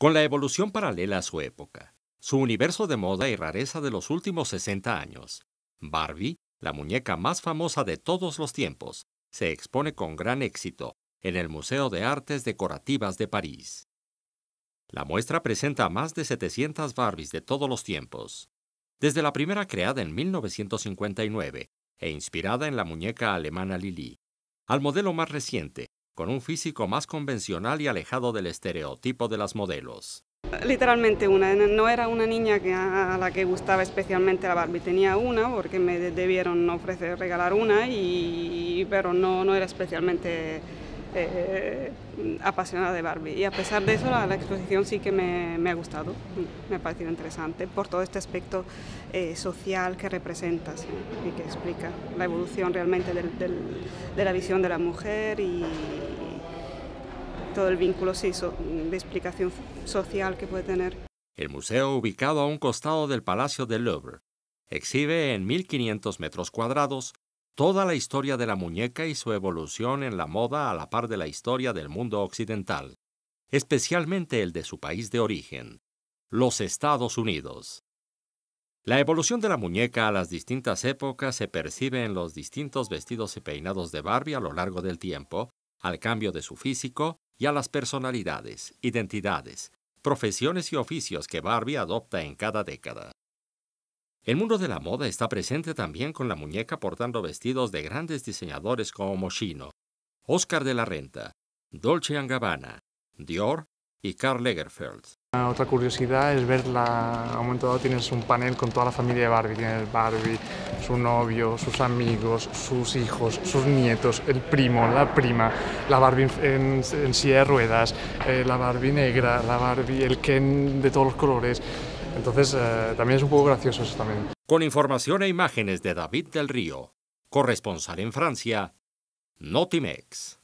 con la evolución paralela a su época, su universo de moda y rareza de los últimos 60 años. Barbie, la muñeca más famosa de todos los tiempos, se expone con gran éxito en el Museo de Artes Decorativas de París. La muestra presenta más de 700 Barbies de todos los tiempos, desde la primera creada en 1959 e inspirada en la muñeca alemana Lili, al modelo más reciente, con un físico más convencional y alejado del estereotipo de las modelos. Literalmente una, no era una niña que a la que gustaba especialmente la Barbie, tenía una porque me debieron ofrecer regalar una, y, pero no, no era especialmente eh, apasionada de Barbie. Y a pesar de eso, la, exposición sí que me, me, ha gustado, me ha parecido interesante por todo este aspecto eh, social que representa y que explica la evolución realmente de la visión de la mujer y, todo el vínculo de explicación social que puede tener. El museo, ubicado a un costado del Palacio del Louvre, exhibe en 1500 metros cuadrados toda la historia de la muñeca y su evolución en la moda a la par de la historia del mundo occidental, especialmente el de su país de origen, los Estados Unidos. La evolución de la muñeca a las distintas épocas se percibe en los distintos vestidos y peinados de Barbie a lo largo del tiempo, al cambio de su físico, y a las personalidades, identidades, profesiones y oficios que Barbie adopta en cada década. El mundo de la moda está presente también con la muñeca portando vestidos de grandes diseñadores como Moschino, Oscar de la Renta, Dolce Gabbana, Dior y Karl Lagerfeld. Otra curiosidad es verla, a un momento dado tienes un panel con toda la familia de Barbie, tienes Barbie, su novio, sus amigos, sus hijos, sus nietos, el primo, la prima, la Barbie en, silla de ruedas, eh, la Barbie negra, la Barbie, el Ken de todos los colores. Entonces eh, también es un poco gracioso eso también. Con información e imágenes de David del Río, corresponsal en Francia, Notimex.